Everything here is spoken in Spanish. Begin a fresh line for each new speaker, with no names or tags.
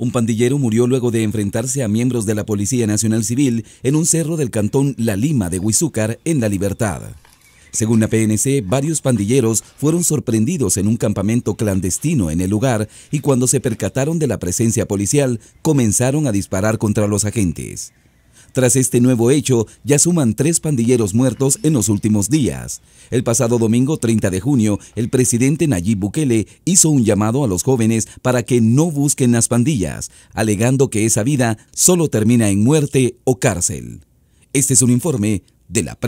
Un pandillero murió luego de enfrentarse a miembros de la Policía Nacional Civil en un cerro del cantón La Lima de Huizúcar, en La Libertad. Según la PNC, varios pandilleros fueron sorprendidos en un campamento clandestino en el lugar y cuando se percataron de la presencia policial comenzaron a disparar contra los agentes. Tras este nuevo hecho, ya suman tres pandilleros muertos en los últimos días. El pasado domingo 30 de junio, el presidente Nayib Bukele hizo un llamado a los jóvenes para que no busquen las pandillas, alegando que esa vida solo termina en muerte o cárcel. Este es un informe de la